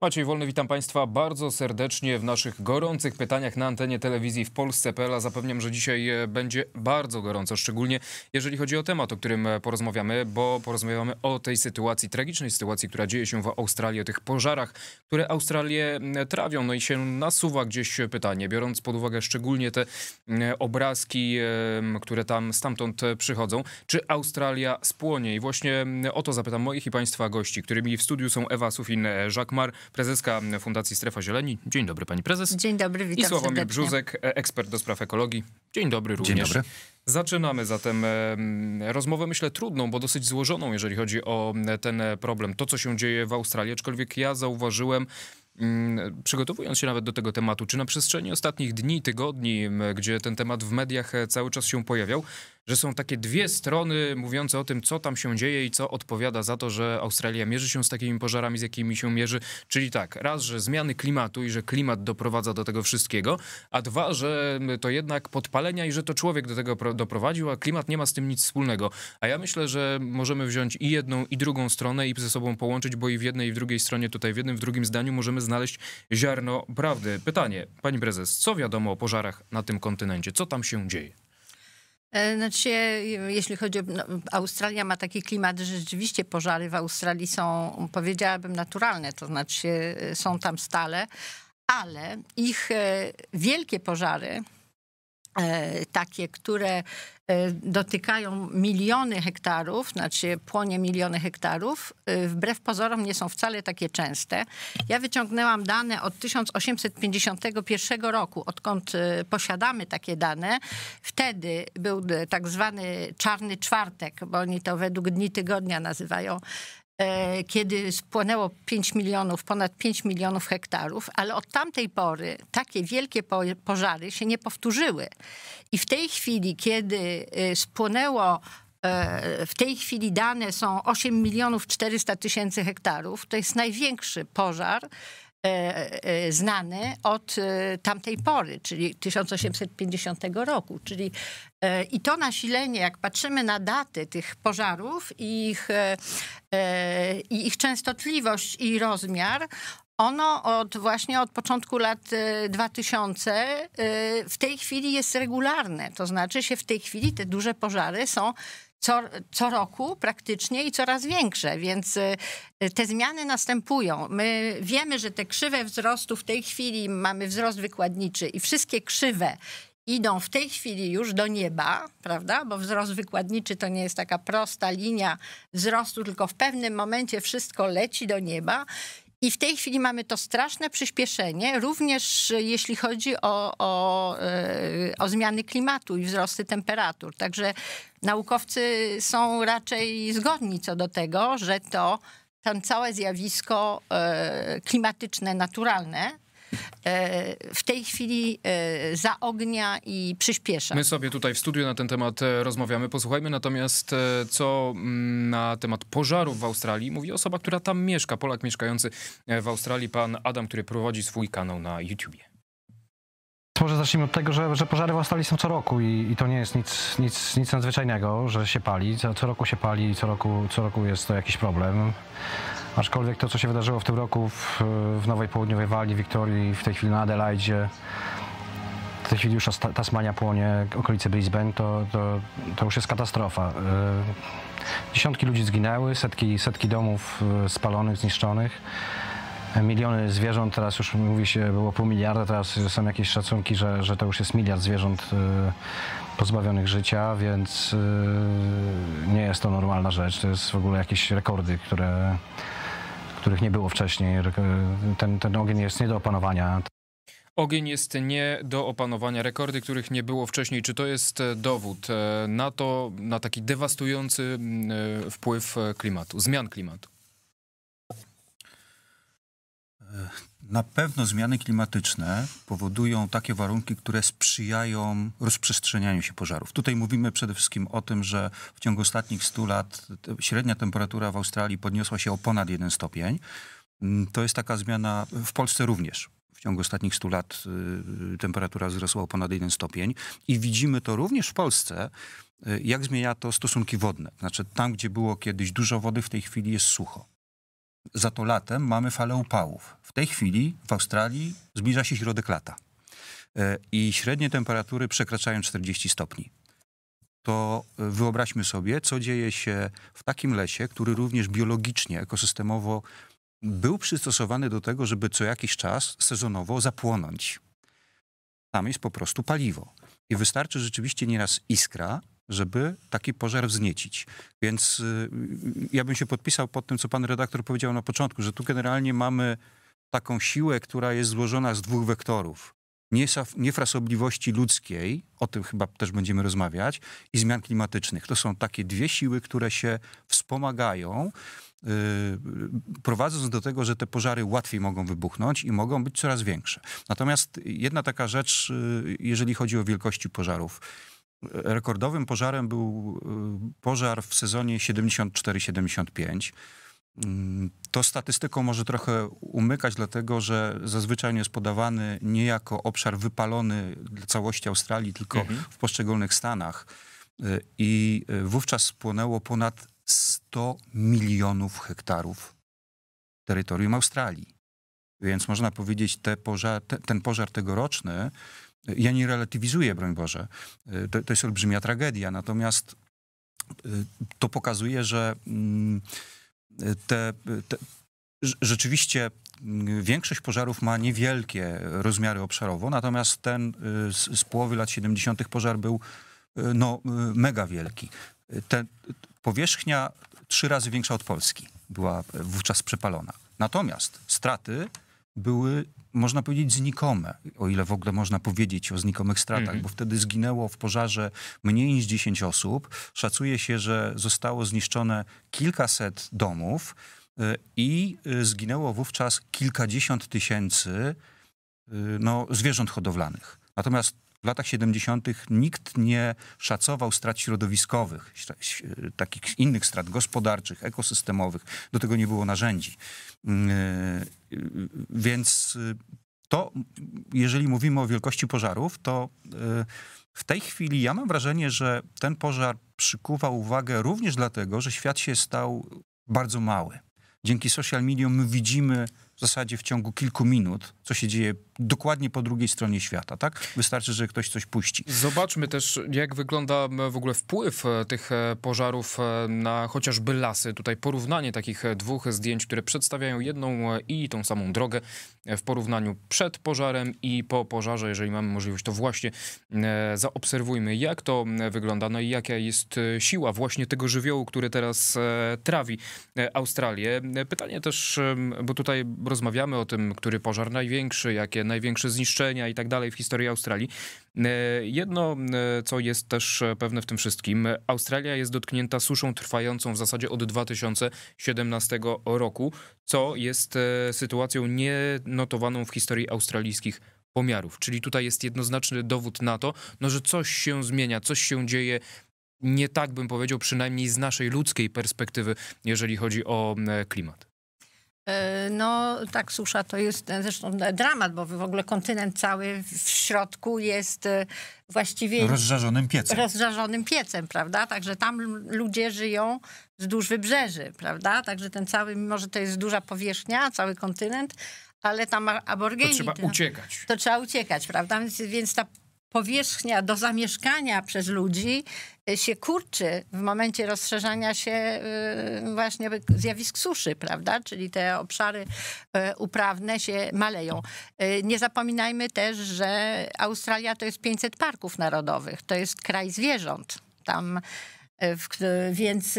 Maciej Wolny, witam Państwa bardzo serdecznie w naszych gorących pytaniach na antenie telewizji w Polsce.pl. Zapewniam, że dzisiaj e, będzie bardzo gorąco, szczególnie jeżeli chodzi o temat, o którym e, porozmawiamy, bo porozmawiamy o tej sytuacji, tragicznej sytuacji, która dzieje się w Australii, o tych pożarach, które Australię trawią. No i się nasuwa gdzieś pytanie, biorąc pod uwagę szczególnie te obrazki, które tam stamtąd przychodzą, czy Australia spłonie? I właśnie o to zapytam moich i Państwa gości, którymi w studiu są Ewa Sufin, e, Jacques Mar, prezeska Fundacji Strefa Zieleni. Dzień dobry pani prezes. Dzień dobry, witam I Sławomir serdecznie. Brzuzek, e, ekspert do spraw ekologii. Dzień dobry również. Dzień dobry. Zaczynamy zatem rozmowę, myślę, trudną, bo dosyć złożoną, jeżeli chodzi o ten e, problem. To, co się dzieje w Australii, aczkolwiek ja zauważyłem, mm, przygotowując się nawet do tego tematu, czy na przestrzeni ostatnich dni, tygodni, gdzie ten temat w mediach e, cały czas się pojawiał, że są takie dwie strony mówiące o tym, co tam się dzieje i co odpowiada za to, że Australia mierzy się z takimi pożarami, z jakimi się mierzy. Czyli tak, raz, że zmiany klimatu i że klimat doprowadza do tego wszystkiego, a dwa, że to jednak podpalenia i że to człowiek do tego doprowadził, a klimat nie ma z tym nic wspólnego. A ja myślę, że możemy wziąć i jedną, i drugą stronę i ze sobą połączyć, bo i w jednej, i w drugiej stronie, tutaj w jednym, w drugim zdaniu możemy znaleźć ziarno prawdy. Pytanie, pani prezes, co wiadomo o pożarach na tym kontynencie? Co tam się dzieje? E, znaczy, e, jeśli chodzi o no, Australia, ma taki klimat, że rzeczywiście pożary w Australii są, powiedziałabym, naturalne, to znaczy e, są tam stale, ale ich wielkie pożary, E, takie, które e, dotykają miliony hektarów, znaczy płonie miliony hektarów, e, wbrew pozorom nie są wcale takie częste. Ja wyciągnęłam dane od 1851 roku, odkąd posiadamy takie dane. Wtedy był tak zwany czarny czwartek, bo oni to według dni tygodnia nazywają, E, kiedy spłonęło 5 milionów, ponad 5 milionów hektarów, ale od tamtej pory takie wielkie pożary się nie powtórzyły. I w tej chwili, kiedy e, spłonęło e, w tej chwili dane są 8 milionów 400 tysięcy hektarów. To jest największy pożar E, e, znany od e, tamtej pory, czyli 1850 roku. Czyli i to nasilenie, jak patrzymy na daty tych pożarów i ich, i ich częstotliwość i rozmiar, ono od właśnie od początku lat 2000 w tej chwili jest regularne. To znaczy się w tej chwili te duże pożary są co, co roku praktycznie i coraz większe, więc y, te zmiany następują. My wiemy, że te krzywe wzrostu w tej chwili mamy wzrost wykładniczy i wszystkie krzywe idą w tej chwili już do nieba, prawda? Bo wzrost wykładniczy to nie jest taka prosta linia wzrostu, tylko w pewnym momencie wszystko leci do nieba i w tej chwili mamy to straszne przyspieszenie, również e, jeśli chodzi o, o, e, o zmiany klimatu i wzrosty temperatur. Także naukowcy są raczej zgodni co do tego, że to tam całe zjawisko e, klimatyczne, naturalne E, w tej chwili e, zaognia i przyspiesza. My sobie tutaj w studiu na ten temat e, rozmawiamy. Posłuchajmy natomiast, co mm, na temat pożarów w Australii mówi osoba, która tam mieszka, Polak mieszkający w Australii, pan Adam, który prowadzi swój kanał na YouTubie może zacznijmy od tego, że, że pożary w Australii są co roku i, i, to nie jest nic, nic, nic nadzwyczajnego, że się pali. Co, co roku się pali i co roku, co roku jest to jakiś problem. Aczkolwiek to, co się wydarzyło w tym roku w, w Nowej Południowej Walii, Wiktorii, w tej chwili na Adelaide, w tej chwili już Tasmania płonie, okolice Brisbane, to, to, to już jest katastrofa. Y, dziesiątki ludzi zginęły, setki, setki domów y, spalonych, zniszczonych miliony zwierząt, teraz już mówi się było pół miliarda, teraz są jakieś szacunki, że, że to już jest miliard zwierząt y, pozbawionych życia, więc y, nie jest to normalna rzecz. To jest w ogóle jakieś rekordy, które, których nie było wcześniej. Y, ten, ten ogień jest nie do opanowania. Ogień jest nie do opanowania, rekordy, których nie było wcześniej. Czy to jest e, dowód e, na to, na taki dewastujący e, wpływ klimatu, zmian klimatu? E, na pewno zmiany klimatyczne powodują takie warunki, które sprzyjają rozprzestrzenianiu się pożarów. Tutaj mówimy przede wszystkim o tym, że w ciągu ostatnich 100 lat średnia temperatura w Australii podniosła się o ponad 1 stopień. Mm, to jest taka zmiana w Polsce również. W ciągu ostatnich 100 lat y, temperatura wzrosła o ponad 1 stopień i widzimy to również w Polsce, y, jak zmienia to stosunki wodne. Znaczy tam, gdzie było kiedyś dużo wody, w tej chwili jest sucho za to latem mamy falę upałów. W tej chwili w Australii zbliża się środek lata e, i średnie temperatury przekraczają 40 stopni. To e, wyobraźmy sobie, co dzieje się w takim lesie, który również biologicznie, ekosystemowo był przystosowany do tego, żeby co jakiś czas sezonowo zapłonąć. Tam jest po prostu paliwo. I wystarczy rzeczywiście nieraz iskra, żeby taki pożar wzniecić. Więc y, y, ja bym się podpisał pod tym, co pan redaktor powiedział na początku, że tu generalnie mamy taką siłę, która jest złożona z dwóch wektorów. niefrasobliwości ludzkiej, o tym chyba też będziemy rozmawiać, i zmian klimatycznych. To są takie dwie siły, które się wspomagają, yy, prowadząc do tego, że te pożary łatwiej mogą wybuchnąć i mogą być coraz większe. Natomiast jedna taka rzecz, yy, jeżeli chodzi o wielkości pożarów Rekordowym pożarem był y, pożar w sezonie 74-75. Mm, to statystyką może trochę umykać, dlatego że zazwyczaj jest podawany nie jako obszar wypalony dla całości Australii, tylko mhm. w poszczególnych stanach. Y, I y, wówczas spłonęło ponad 100 milionów hektarów terytorium Australii. Więc można powiedzieć, te pożar, te, ten pożar tegoroczny ja nie relatywizuję, broń Boże. Y, to, to jest olbrzymia tragedia. Natomiast y, to pokazuje, że mm, y, te, te, rzeczywiście mm, większość pożarów ma niewielkie rozmiary obszarowo, natomiast ten z, z połowy lat 70. pożar był no, mega wielki. Ten powierzchnia trzy razy większa od Polski była wówczas przepalona. Natomiast straty były, można powiedzieć, znikome, o ile w ogóle można powiedzieć o znikomych stratach, mhm. bo wtedy zginęło w pożarze mniej niż 10 osób. Szacuje się, że zostało zniszczone kilkaset domów y, i y, zginęło wówczas kilkadziesiąt tysięcy y, no, zwierząt hodowlanych. Natomiast w latach 70. nikt nie szacował strat środowiskowych, takich innych strat gospodarczych, ekosystemowych. Do tego nie było narzędzi. Y, więc to, jeżeli mówimy o wielkości pożarów, to y, w tej chwili ja mam wrażenie, że ten pożar przykuwa uwagę również dlatego, że świat się stał bardzo mały. Dzięki social media my widzimy w zasadzie w ciągu kilku minut, co się dzieje dokładnie po drugiej stronie świata, tak? Wystarczy, że ktoś coś puści. Zobaczmy też, jak wygląda e, w ogóle wpływ e, tych e, pożarów na chociażby lasy. Tutaj porównanie takich dwóch zdjęć, które przedstawiają jedną i tą samą drogę w porównaniu przed pożarem i po pożarze. Jeżeli mamy możliwość, to właśnie zaobserwujmy, jak to wygląda, no i jaka jest siła właśnie tego żywiołu, który teraz trawi Australię. Pytanie też, bo tutaj rozmawiamy o tym, który pożar największy, jakie największe zniszczenia i tak dalej w historii Australii. E, jedno, e, co jest też e, pewne w tym wszystkim, Australia jest dotknięta suszą trwającą w zasadzie od 2017 roku, co jest sytuacją nienotowaną w historii australijskich pomiarów. Czyli tutaj jest jednoznaczny dowód na to, no, że coś się zmienia, coś się dzieje nie tak bym powiedział, przynajmniej z naszej ludzkiej perspektywy, jeżeli chodzi o klimat. E, no tak, susza to jest e, zresztą dramat, bo w ogóle kontynent cały w środku jest e, właściwie... Rozżarzonym piecem. Rozżarzonym piecem, prawda? Także tam ludzie żyją wzdłuż wybrzeży, prawda? Także ten cały, mimo że to jest duża powierzchnia, cały kontynent, ale tam aborgeni... To trzeba uciekać. To, to trzeba uciekać, prawda? Więc, więc ta powierzchnia do zamieszkania przez ludzi e, się kurczy w momencie rozszerzania się e, właśnie zjawisk suszy, prawda? Czyli te obszary e, uprawne się maleją. Nie zapominajmy też, że Australia to jest 500 parków narodowych, to jest kraj zwierząt. Tam więc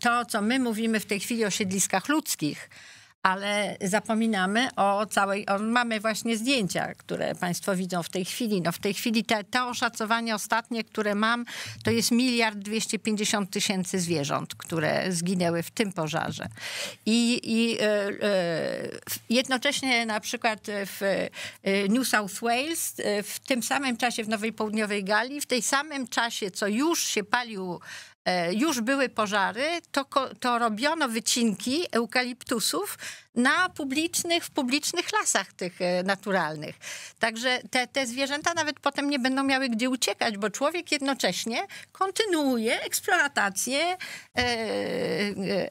to, co my mówimy w tej chwili o siedliskach ludzkich, ale zapominamy o całej, o, mamy właśnie zdjęcia, które Państwo widzą w tej chwili. No w tej chwili te, te oszacowania ostatnie, które mam, to jest miliard 250 tysięcy zwierząt, które zginęły w tym pożarze. I, i y, y, jednocześnie na przykład w e, New South Wales w tym samym czasie w Nowej Południowej Galii, w tej samym czasie, co już się palił E, już były pożary, to, to robiono wycinki eukaliptusów na publicznych, w publicznych lasach tych e, naturalnych. Także te, te zwierzęta nawet potem nie będą miały gdzie uciekać, bo człowiek jednocześnie kontynuuje eksploatację, e, e,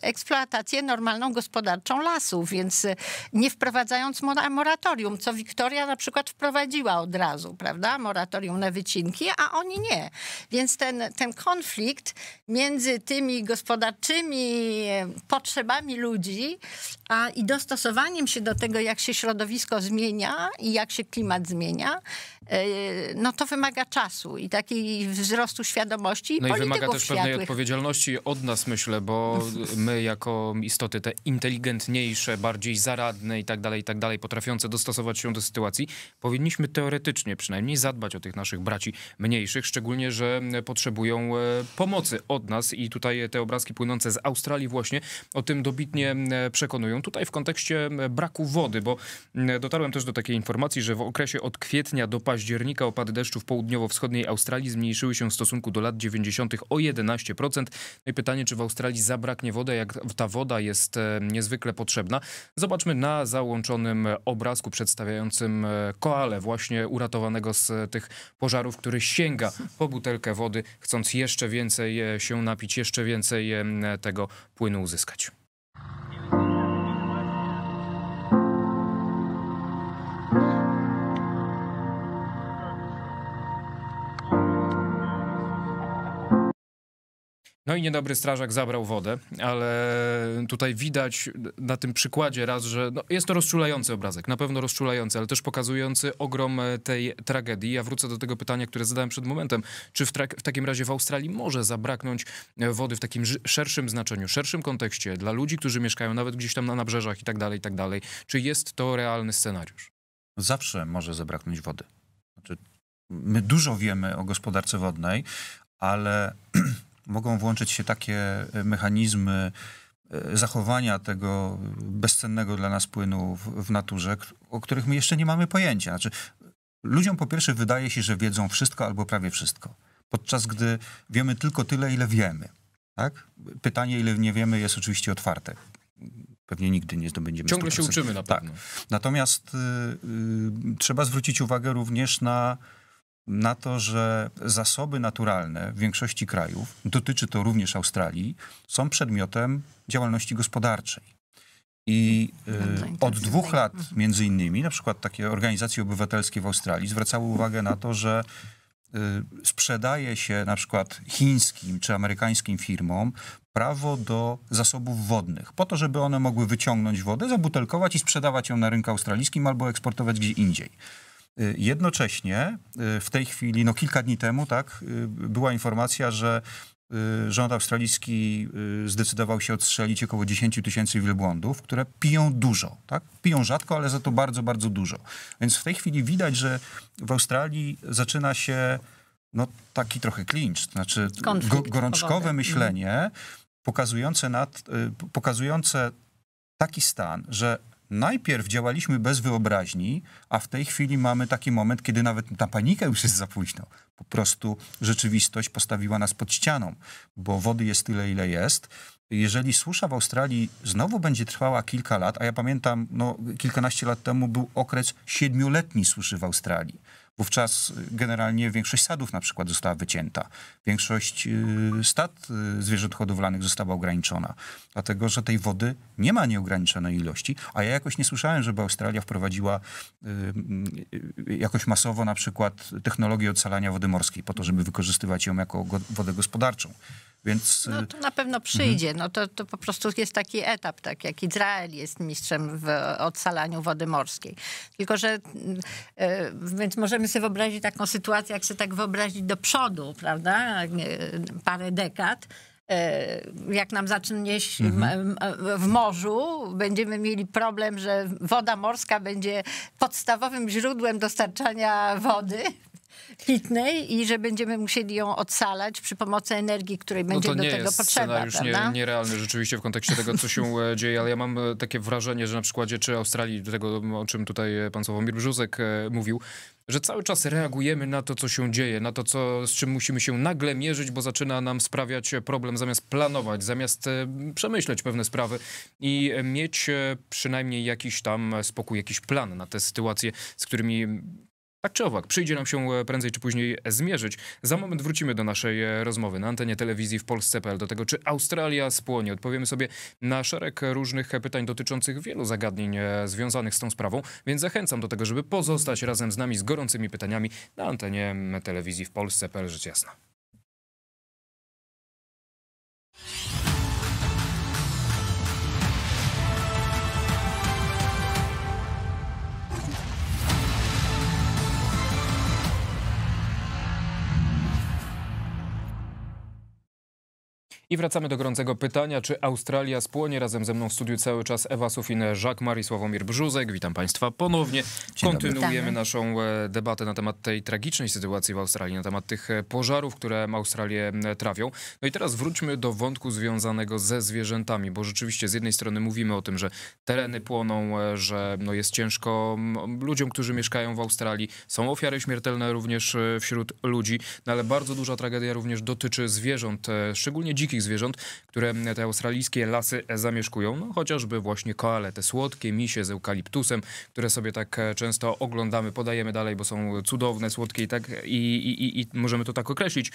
eksploatację normalną gospodarczą lasów, więc nie wprowadzając moratorium, co Wiktoria na przykład wprowadziła od razu, prawda? Moratorium na wycinki, a oni nie. Więc ten, ten konflikt między tymi gospodarczymi potrzebami ludzi, a, i dostosowaniem się do tego, jak się środowisko zmienia i jak się klimat zmienia, e, no to wymaga czasu i takiej wzrostu świadomości. No i wymaga też światłych. pewnej odpowiedzialności od nas, myślę, bo my jako istoty te inteligentniejsze, bardziej zaradne i tak dalej, i tak dalej, potrafiące dostosować się do sytuacji, powinniśmy teoretycznie przynajmniej zadbać o tych naszych braci mniejszych, szczególnie, że potrzebują e, pomocy od nas i tutaj te obrazki płynące z Australii właśnie o tym dobitnie e, przekonują tutaj w kontekście braku wody, bo dotarłem też do takiej informacji, że w okresie od kwietnia do października opady deszczu w południowo-wschodniej Australii zmniejszyły się w stosunku do lat 90. o 11%. No i pytanie, czy w Australii zabraknie wody, jak ta woda jest e, niezwykle potrzebna. Zobaczmy na załączonym obrazku przedstawiającym e, koale właśnie uratowanego z e, tych pożarów, który sięga po butelkę wody, chcąc jeszcze więcej się napić, jeszcze więcej tego płynu uzyskać. No i niedobry strażak zabrał wodę, ale tutaj widać na tym przykładzie raz, że no jest to rozczulający obrazek, na pewno rozczulający, ale też pokazujący ogrom e, tej tragedii. Ja wrócę do tego pytania, które zadałem przed momentem. Czy w, w takim razie w Australii może zabraknąć e, wody w takim szerszym znaczeniu, szerszym kontekście dla ludzi, którzy mieszkają nawet gdzieś tam na nabrzeżach i tak dalej, i tak dalej? Czy jest to realny scenariusz? Zawsze może zabraknąć wody. Znaczy, my dużo wiemy o gospodarce wodnej, ale mogą włączyć się takie e, mechanizmy e, zachowania tego bezcennego dla nas płynu w, w naturze, o których my jeszcze nie mamy pojęcia. Znaczy, ludziom po pierwsze wydaje się, że wiedzą wszystko albo prawie wszystko, podczas gdy wiemy tylko tyle, ile wiemy. Tak? Pytanie, ile nie wiemy, jest oczywiście otwarte. Pewnie nigdy nie zdobędziemy. Ciągle 100%. się uczymy na tak. pewno. Tak. Natomiast y, y, trzeba zwrócić uwagę również na na to, że zasoby naturalne w większości krajów, dotyczy to również Australii, są przedmiotem działalności gospodarczej. I no y, od dwóch lat między innymi, na przykład takie organizacje obywatelskie w Australii zwracały uwagę na to, że y, sprzedaje się na przykład chińskim czy amerykańskim firmom prawo do zasobów wodnych, po to, żeby one mogły wyciągnąć wodę, zabutelkować i sprzedawać ją na rynku australijskim albo eksportować gdzie indziej. Y, jednocześnie y, w tej chwili, no kilka dni temu, tak, y, była informacja, że rząd australijski zdecydował się odstrzelić około 10 tysięcy wielbłądów, które piją dużo. Tak? Piją rzadko, ale za to bardzo, bardzo dużo. Więc w tej chwili widać, że w Australii zaczyna się no, taki trochę klincz, znaczy go, gorączkowe powody. myślenie mhm. pokazujące, nad, pokazujące taki stan, że najpierw działaliśmy bez wyobraźni, a w tej chwili mamy taki moment, kiedy nawet ta panikę już jest za późno. Po prostu rzeczywistość postawiła nas pod ścianą, bo wody jest tyle, ile jest. Jeżeli susza w Australii znowu będzie trwała kilka lat, a ja pamiętam, no, kilkanaście lat temu był okres siedmioletni suszy w Australii Wówczas y, generalnie większość sadów na przykład została wycięta. Większość y, stad y, zwierząt hodowlanych została ograniczona, dlatego że tej wody nie ma nieograniczonej ilości, a ja jakoś nie słyszałem, żeby Australia wprowadziła jakoś masowo na przykład technologię ocalania wody morskiej po to, żeby wykorzystywać ją jako wodę gospodarczą. Więc... No to na pewno przyjdzie. Mhm. No to, to po prostu jest taki etap, tak jak Izrael jest mistrzem w odsalaniu wody morskiej. Tylko, że mm, więc możemy sobie wyobrazić taką sytuację, jak sobie tak wyobrazić do przodu, prawda, e, parę dekad, e, jak nam zacznie mhm. E, w morzu, będziemy mieli problem, że woda morska będzie podstawowym źródłem dostarczania wody hitnej i że będziemy musieli ją odsalać przy pomocy energii, której no będzie no do tego jest potrzeba. To już nie, nierealny rzeczywiście w kontekście tego, co się e, dzieje, ale ja mam e, takie wrażenie, że na przykładzie czy Australii, do tego o czym tutaj e, pan Sławomir Brzuzek mówił, że cały czas reagujemy na to, co się dzieje, na to, co, z czym musimy się nagle mierzyć, bo zaczyna nam sprawiać problem, zamiast planować, zamiast przemyśleć pewne sprawy i mieć przynajmniej jakiś tam spokój, jakiś plan na te sytuacje, z którymi tak czy owak, przyjdzie nam się e, prędzej czy później zmierzyć. Za moment wrócimy do naszej e, rozmowy na antenie telewizji w Polsce.pl, do tego czy Australia spłonie. Odpowiemy sobie na szereg różnych pytań dotyczących wielu zagadnień e, związanych z tą sprawą, więc zachęcam do tego, żeby pozostać razem z nami z gorącymi pytaniami na antenie telewizji w Polsce.pl, rzecz jasna. I wracamy do gorącego pytania, czy Australia spłonie. Razem ze mną w studiu cały czas Ewa Sufin, Jacques Marie, Sławomir Brzuzek. Witam Państwa ponownie. Kontynuujemy naszą e, debatę na temat tej tragicznej sytuacji w Australii, na temat tych e, pożarów, które Australię trawią. No i teraz wróćmy do wątku związanego ze zwierzętami, bo rzeczywiście z jednej strony mówimy o tym, że tereny płoną, e, że no jest ciężko ludziom, którzy mieszkają w Australii. Są ofiary śmiertelne również wśród ludzi, no ale bardzo duża tragedia również dotyczy zwierząt, szczególnie dzikich wszystkich zwierząt, które te australijskie lasy zamieszkują. No, chociażby właśnie koale, te słodkie misie z eukaliptusem, które sobie tak e, często oglądamy, podajemy dalej, bo są cudowne, słodkie i tak i, i, i możemy to tak określić.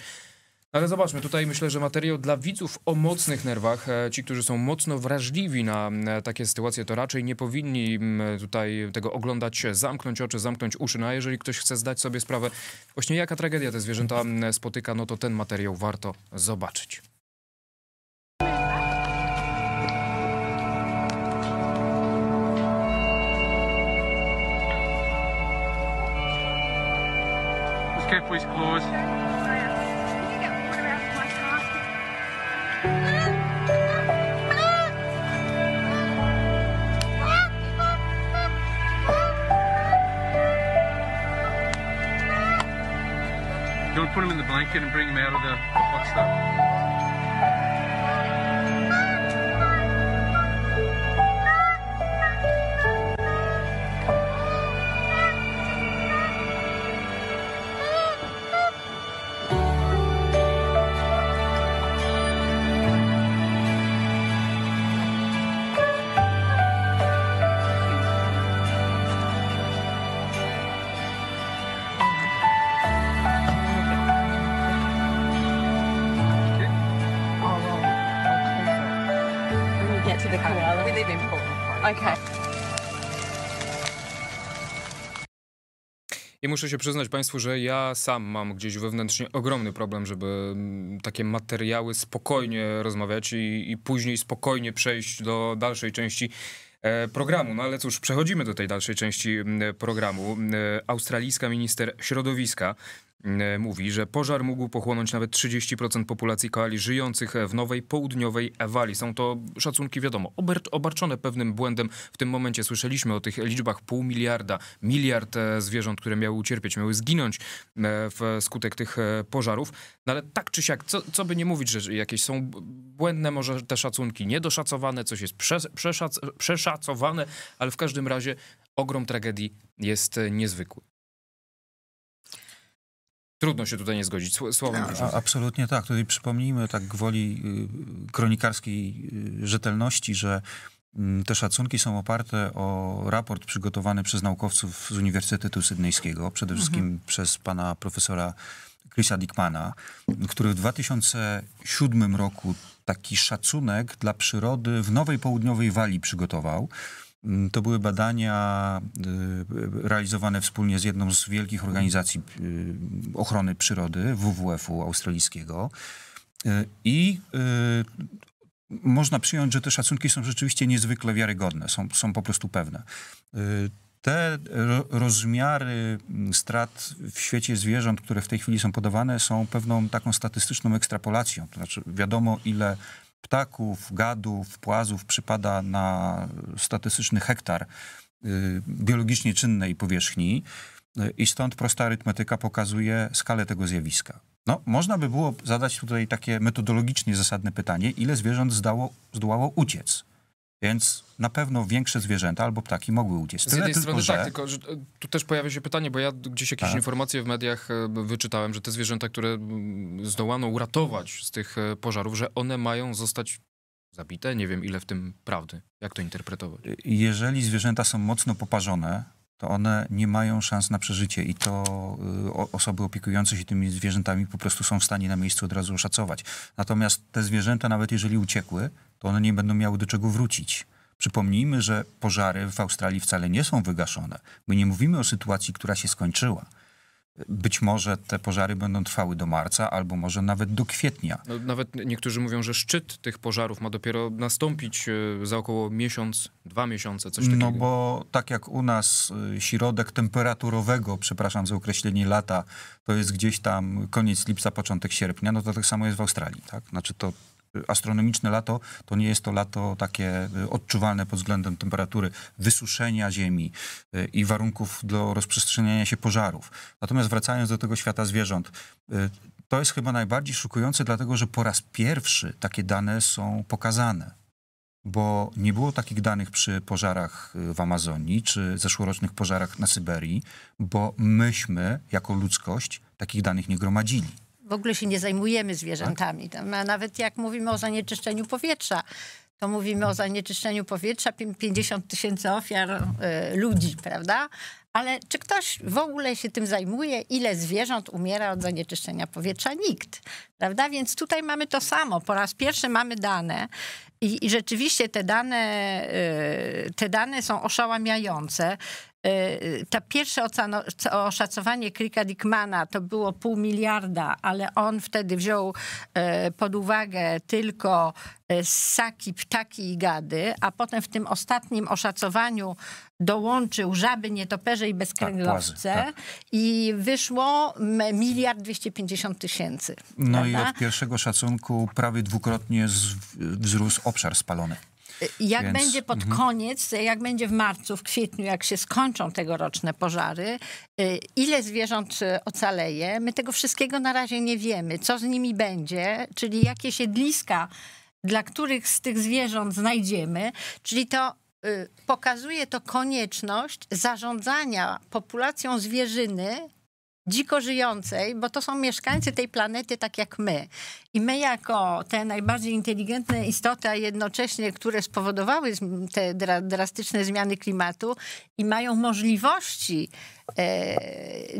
Ale zobaczmy, tutaj myślę, że materiał dla widzów o mocnych nerwach, e, ci, którzy są mocno wrażliwi na e, takie sytuacje, to raczej nie powinni mm, tutaj tego oglądać, zamknąć oczy, zamknąć uszy. No a jeżeli ktoś chce zdać sobie sprawę, właśnie jaka tragedia te zwierzęta mm, spotyka, no to ten materiał warto zobaczyć. Careful, he's closed. Don't put him in the blanket and bring him out of the, hot box I muszę się przyznać Państwu, że ja sam mam gdzieś wewnętrznie ogromny problem, żeby mm, takie materiały spokojnie rozmawiać i, i później spokojnie przejść do dalszej części e, programu. No ale cóż, przechodzimy do tej dalszej części mm, programu. E, australijska minister środowiska E, mówi, że pożar mógł pochłonąć nawet 30% populacji koali żyjących w nowej południowej Walii. Są to szacunki, wiadomo, obarczone pewnym błędem. W tym momencie słyszeliśmy o tych liczbach pół miliarda, miliard e, zwierząt, które miały ucierpieć, miały zginąć e, wskutek tych pożarów. No ale tak czy siak, co, co by nie mówić, że jakieś są błędne może te szacunki, niedoszacowane, coś jest przeszacowane, ale w każdym razie ogrom tragedii jest niezwykły. Trudno się tutaj nie zgodzić. Słowem no, Absolutnie tak. Tutaj przypomnijmy tak gwoli y, kronikarskiej y, rzetelności, że mm, te szacunki są oparte o raport przygotowany przez naukowców z Uniwersytetu Sydneyjskiego, przede mhm. wszystkim mhm. przez pana profesora Chrisa Dickmana, który w 2007 roku taki szacunek dla przyrody w Nowej Południowej Walii przygotował. Mm, to były badania y, realizowane wspólnie z jedną z wielkich organizacji y, ochrony przyrody, WWF-u australijskiego. Y, I można przyjąć, że te szacunki są rzeczywiście niezwykle wiarygodne, są, są po prostu pewne. Te rozmiary mm, strat w świecie zwierząt, które w tej chwili są podawane, są pewną taką statystyczną ekstrapolacją. To znaczy, wiadomo, ile ptaków, gadów, płazów przypada na statystyczny hektar y, biologicznie czynnej powierzchni y, i stąd prosta arytmetyka pokazuje skalę tego zjawiska. No, można by było zadać tutaj takie metodologicznie zasadne pytanie, ile zwierząt zdało, zdołało uciec więc na pewno większe zwierzęta albo ptaki mogły uciec. z jednej tylko, strony że... tak, tylko że e, tu też pojawia się pytanie, bo ja gdzieś jakieś tak. informacje w mediach e, wyczytałem, że te zwierzęta, które zdołano uratować z tych e, pożarów, że one mają zostać zabite. Nie wiem, ile w tym prawdy. Jak to interpretować? Jeżeli zwierzęta są mocno poparzone, to one nie mają szans na przeżycie i to y, osoby opiekujące się tymi zwierzętami po prostu są w stanie na miejscu od razu oszacować. Natomiast te zwierzęta, nawet jeżeli uciekły, to one nie będą miały do czego wrócić. Przypomnijmy, że pożary w Australii wcale nie są wygaszone. My nie mówimy o sytuacji, która się skończyła. Być może te pożary będą trwały do marca, albo może nawet do kwietnia. No, nawet niektórzy mówią, że szczyt tych pożarów ma dopiero nastąpić e, za około miesiąc, dwa miesiące, coś takiego. No bo tak jak u nas e, środek temperaturowego, przepraszam za określenie lata, to jest gdzieś tam koniec lipca, początek sierpnia, no to tak samo jest w Australii, tak? Znaczy to astronomiczne lato, to nie jest to lato takie y, odczuwalne pod względem temperatury, wysuszenia ziemi y, i warunków do rozprzestrzeniania się pożarów. Natomiast wracając do tego świata zwierząt, y, to jest chyba najbardziej szokujące, dlatego że po raz pierwszy takie dane są pokazane bo nie było takich danych przy pożarach w Amazonii czy zeszłorocznych pożarach na Syberii, bo myśmy jako ludzkość takich danych nie gromadzili w ogóle się nie zajmujemy zwierzętami. Tak. a nawet jak mówimy o zanieczyszczeniu powietrza, to mówimy o zanieczyszczeniu powietrza, 50 tysięcy ofiar y, ludzi, prawda? Ale czy ktoś w ogóle się tym zajmuje? Ile zwierząt umiera od zanieczyszczenia powietrza? Nikt, prawda? Więc tutaj mamy to samo. Po raz pierwszy mamy dane i, i rzeczywiście te dane, y, te dane są oszałamiające. Y, ta pierwsze oszacowanie Krika Dickmana to było pół miliarda, ale on wtedy wziął y, pod uwagę tylko y, ssaki, ptaki i gady, a potem w tym ostatnim oszacowaniu dołączył żaby, nietoperze i bezkręglowce tak, tak. i wyszło miliard dwieście pięćdziesiąt tysięcy. No prawda? i od pierwszego szacunku prawie dwukrotnie wzrósł obszar spalony. Y, jak Więc... będzie pod mhm. koniec, jak będzie w marcu, w kwietniu, jak się skończą tegoroczne pożary, y, ile zwierząt y, ocaleje, my tego wszystkiego na razie nie wiemy. Co z nimi będzie, czyli jakie siedliska dla których z tych zwierząt znajdziemy, czyli to pokazuje to konieczność zarządzania populacją zwierzyny dziko żyjącej, bo to są mieszkańcy tej planety tak jak my. I my jako te najbardziej inteligentne istoty, a jednocześnie, które spowodowały te drastyczne zmiany klimatu i mają możliwości e,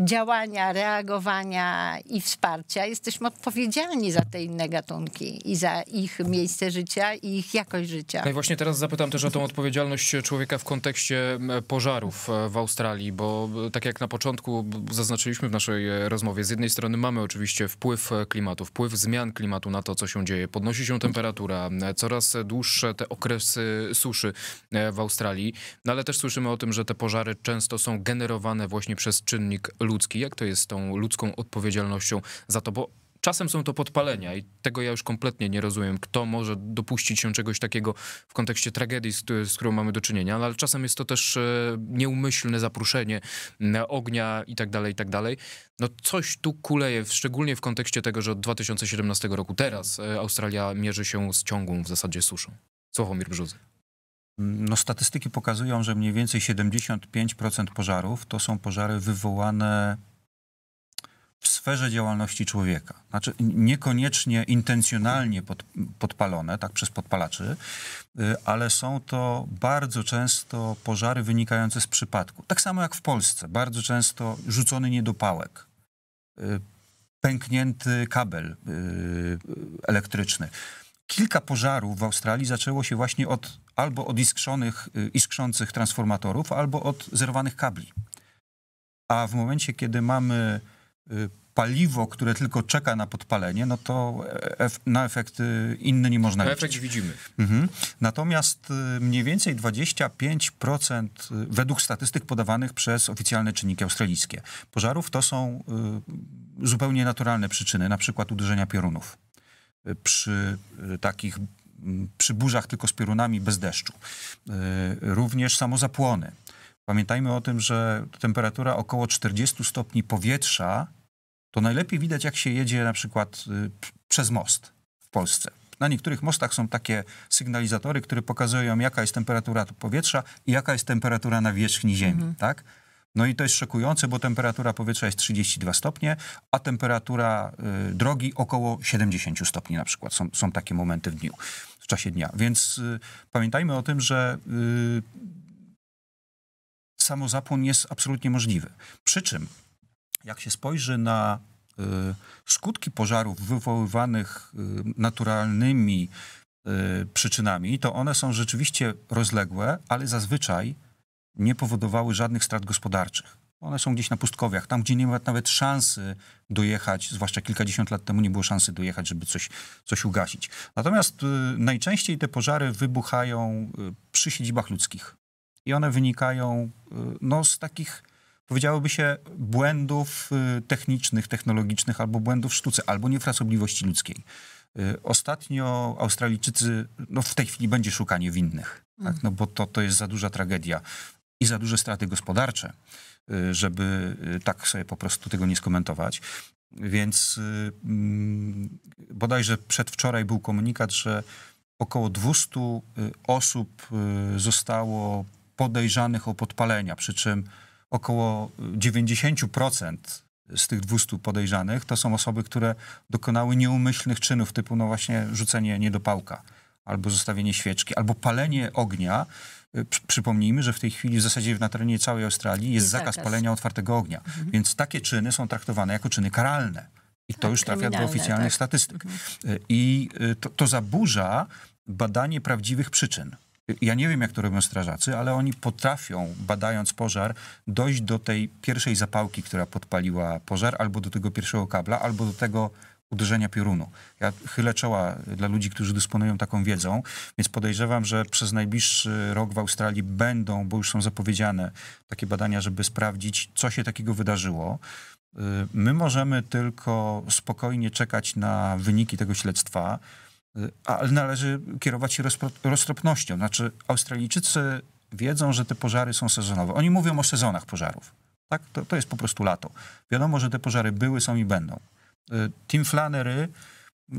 działania, reagowania i wsparcia, jesteśmy odpowiedzialni za te inne gatunki i za ich miejsce życia i ich jakość życia. No i właśnie teraz zapytam też o tą odpowiedzialność człowieka w kontekście pożarów e, w Australii, bo e, tak jak na początku zaznaczyliśmy w naszej rozmowie, z jednej strony mamy oczywiście wpływ klimatu, wpływ zmian klimatu, klimatu, na to, co się dzieje. Podnosi się temperatura, coraz dłuższe te okresy suszy e, w Australii, no ale też słyszymy o tym, że te pożary często są generowane właśnie przez czynnik ludzki. Jak to jest z tą ludzką odpowiedzialnością za to? Bo Czasem są to podpalenia i tego ja już kompletnie nie rozumiem, kto może dopuścić się czegoś takiego w kontekście tragedii, z, z którą mamy do czynienia, no, ale czasem jest to też e, nieumyślne zapruszenie ognia i tak dalej, i tak dalej. No coś tu kuleje, szczególnie w kontekście tego, że od 2017 roku teraz e, Australia mierzy się z ciągłą w zasadzie suszą. Sławomir Brzuzy. No, statystyki pokazują, że mniej więcej 75% pożarów to są pożary wywołane w sferze działalności człowieka. Znaczy niekoniecznie intencjonalnie pod, podpalone, tak przez podpalaczy, y, ale są to bardzo często pożary wynikające z przypadku. Tak samo jak w Polsce, bardzo często rzucony niedopałek, y, pęknięty kabel y, elektryczny. Kilka pożarów w Australii zaczęło się właśnie od albo od iskrzonych, iskrzących transformatorów, albo od zerwanych kabli. A w momencie, kiedy mamy Y, paliwo, które tylko czeka na podpalenie, no to e, na efekt y, inny nie można liczyć. Efekt widzimy. Mhm. Natomiast y, mniej więcej 25% według statystyk podawanych przez oficjalne czynniki australijskie pożarów to są zupełnie naturalne przyczyny, na przykład uderzenia piorunów przy takich przy burzach tylko z piorunami bez deszczu. Również samozapłony. Pamiętajmy o tym, że temperatura około 40 stopni powietrza to najlepiej widać, jak się jedzie na przykład y, przez most w Polsce. Na niektórych mostach są takie sygnalizatory, które pokazują, jaka jest temperatura powietrza i jaka jest temperatura na wierzchni Ziemi, mhm. tak? No i to jest szokujące, bo temperatura powietrza jest 32 stopnie, a temperatura y, drogi około 70 stopni na przykład. Są, są takie momenty w dniu, w czasie dnia. Więc y, pamiętajmy o tym, że y, samozapłon jest absolutnie możliwy. Przy czym jak się spojrzy na y, skutki pożarów wywoływanych y, naturalnymi y, przyczynami, to one są rzeczywiście rozległe, ale zazwyczaj nie powodowały żadnych strat gospodarczych. One są gdzieś na pustkowiach, tam gdzie nie ma nawet szansy dojechać, zwłaszcza kilkadziesiąt lat temu nie było szansy dojechać, żeby coś, coś ugasić. Natomiast najczęściej te pożary wybuchają przy siedzibach ludzkich. I one wynikają no, z takich powiedziałoby się, błędów y, technicznych, technologicznych, albo błędów w sztuce, albo niefrasobliwości ludzkiej. Y, ostatnio Australijczycy, no w tej chwili będzie szukanie winnych, tak? Mhm. no bo to, to jest za duża tragedia i za duże straty gospodarcze, y, żeby tak sobie po prostu tego nie skomentować. Więc mm, bodajże przedwczoraj był komunikat, że około 200 osób zostało podejrzanych o podpalenia, przy czym około 90% z tych 200 podejrzanych to są osoby, które dokonały nieumyślnych czynów typu no właśnie rzucenie niedopałka albo zostawienie świeczki, albo palenie ognia. Y, przypomnijmy, że w tej chwili w zasadzie na terenie całej Australii jest zakaz, zakaz palenia otwartego ognia, mhm. więc takie czyny są traktowane jako czyny karalne. I to tak, już trafia do oficjalnych tak. statystyk. Mhm. Y, I y, to, to zaburza badanie prawdziwych przyczyn ja nie wiem, jak to robią strażacy, ale oni potrafią, badając pożar, dojść do tej pierwszej zapałki, która podpaliła pożar, albo do tego pierwszego kabla, albo do tego uderzenia piorunu. Ja chylę czoła dla ludzi, którzy dysponują taką wiedzą, więc podejrzewam, że przez najbliższy rok w Australii będą, bo już są zapowiedziane takie badania, żeby sprawdzić, co się takiego wydarzyło. Y, my możemy tylko spokojnie czekać na wyniki tego śledztwa ale należy kierować się roztropnością. Znaczy, Australijczycy wiedzą, że te pożary są sezonowe. Oni mówią o sezonach pożarów. Tak? To, to jest po prostu lato. Wiadomo, że te pożary były, są i będą. Y, Tim Flannery,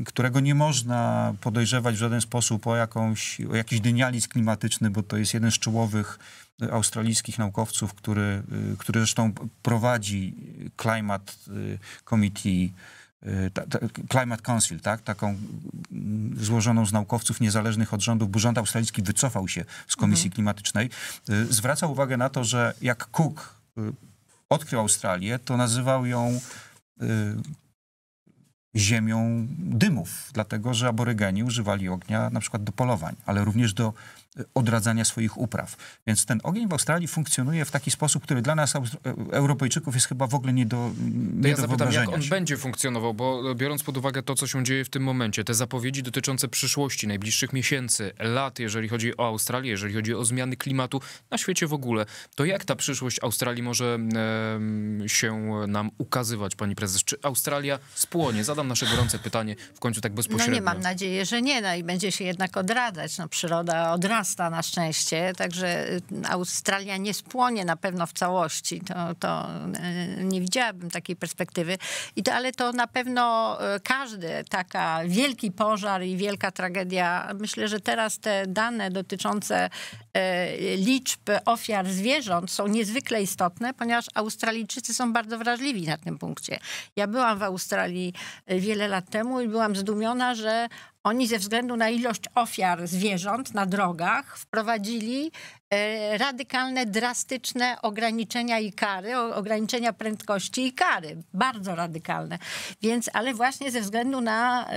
którego nie można podejrzewać w żaden sposób o, jakąś, o jakiś dynializm klimatyczny, bo to jest jeden z czołowych y, australijskich naukowców, który, y, który zresztą prowadzi Climate Committee E, ta, ta, Climate Council, tak, taką złożoną z naukowców niezależnych od rządów, bo rząd australijski wycofał się z Komisji mhm. Klimatycznej, e, zwraca uwagę na to, że jak Cook e, odkrył Australię, to nazywał ją ziemią dymów, dlatego że aborygeni używali ognia na przykład do polowań, ale również do odradzania swoich upraw. Więc ten ogień w Australii funkcjonuje w taki sposób, który dla nas, Europejczyków, jest chyba w ogóle nie do nie to Ja do zapytam, jak on będzie funkcjonował, bo e, biorąc pod uwagę to, co się dzieje w tym momencie, te zapowiedzi dotyczące przyszłości, najbliższych miesięcy, lat, jeżeli chodzi o Australię, jeżeli chodzi o zmiany klimatu na świecie w ogóle, to jak ta przyszłość Australii może e, się nam ukazywać, pani prezes? Czy Australia spłonie? Zadam nasze gorące pytanie w końcu tak bezpośrednio. No nie mam nadziei, że nie, no i będzie się jednak odradzać. No przyroda odradza miasta na szczęście, także y, Australia nie spłonie na pewno w całości. To, to y, nie widziałabym takiej perspektywy. I to, ale to na pewno y, każdy taka wielki pożar i wielka tragedia. Myślę, że teraz te dane dotyczące liczb ofiar zwierząt są niezwykle istotne, ponieważ Australijczycy są bardzo wrażliwi na tym punkcie. Ja byłam w Australii wiele lat temu i byłam zdumiona, że oni ze względu na ilość ofiar zwierząt na drogach wprowadzili e, radykalne, drastyczne ograniczenia i kary, ograniczenia prędkości i kary, bardzo radykalne. Więc, ale właśnie ze względu na e,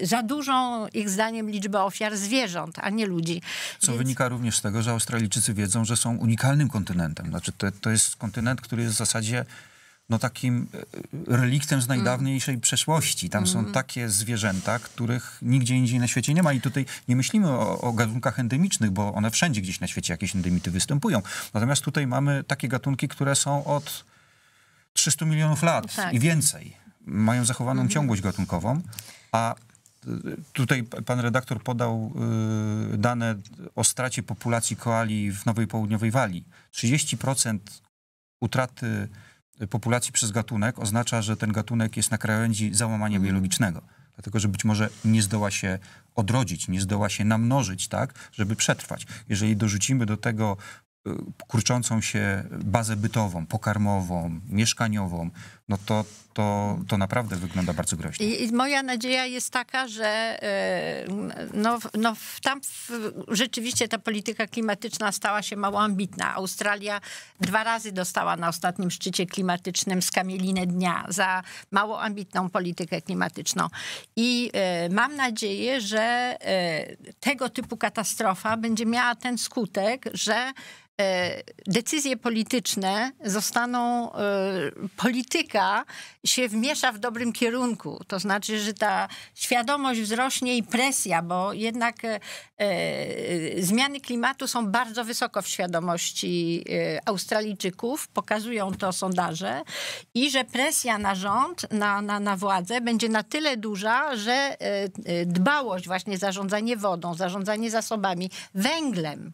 e, za dużą ich zdaniem liczbę ofiar zwierząt, a nie ludzi. Co Więc... wynika również z tego, że Australijczycy wiedzą, że są unikalnym kontynentem. Znaczy to, to jest kontynent, który jest w zasadzie no takim e, reliktem z najdawniejszej mm. przeszłości. Tam mm. są mhm. takie zwierzęta, których nigdzie indziej na świecie nie ma i tutaj nie myślimy o, o, gatunkach endemicznych, bo one wszędzie gdzieś na świecie jakieś endemity występują. Natomiast tutaj mamy takie gatunki, które są od 300 milionów lat tak. i więcej. Mają zachowaną mm. ciągłość gatunkową, a e, Tutaj pan redaktor podał y, dane o stracie populacji koali w Nowej Południowej Walii. 30% utraty populacji przez gatunek oznacza, że ten gatunek jest na krawędzi załamania mhm. biologicznego. Dlatego, że być może nie zdoła się odrodzić, nie zdoła się namnożyć, tak, żeby przetrwać. Jeżeli dorzucimy do tego Y, kurczącą się bazę bytową, pokarmową, mieszkaniową, no to, to, to naprawdę wygląda bardzo groźnie. I, moja nadzieja jest taka, że y, no, no tam w, rzeczywiście ta polityka klimatyczna stała się mało ambitna. Australia dwa razy dostała na ostatnim szczycie klimatycznym skamielinę dnia za mało ambitną politykę klimatyczną. I y, mam nadzieję, że tego typu katastrofa będzie miała ten skutek, że E, decyzje polityczne zostaną, e, polityka się wmiesza w dobrym kierunku. To znaczy, że ta świadomość wzrośnie i presja, bo jednak e, zmiany klimatu są bardzo wysoko w świadomości Australijczyków, pokazują to sondaże, i że presja na rząd, na, na, na władzę będzie na tyle duża, że dbałość, właśnie zarządzanie wodą, zarządzanie zasobami, węglem,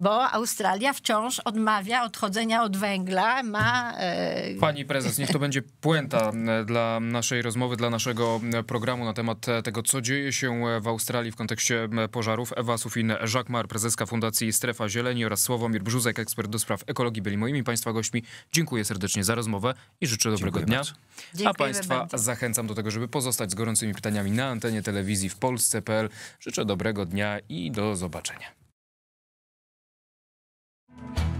bo Australia wciąż odmawia odchodzenia od węgla, ma... E, Pani prezes, niech to będzie puenta e, dla naszej rozmowy, dla naszego e, programu na temat tego, co dzieje się w Australii w kontekście pożarów. Ewa sufin Mar, prezeska Fundacji Strefa Zieleni oraz Sławomir Brzuzek, ekspert do spraw ekologii, byli moimi Państwa gośćmi. Dziękuję serdecznie za rozmowę i życzę dobrego Dziękuję dnia. Bardzo. A Państwa bardzo. zachęcam do tego, żeby pozostać z gorącymi pytaniami na antenie telewizji w polsce.pl. Życzę dobrego dnia i do zobaczenia. Thank you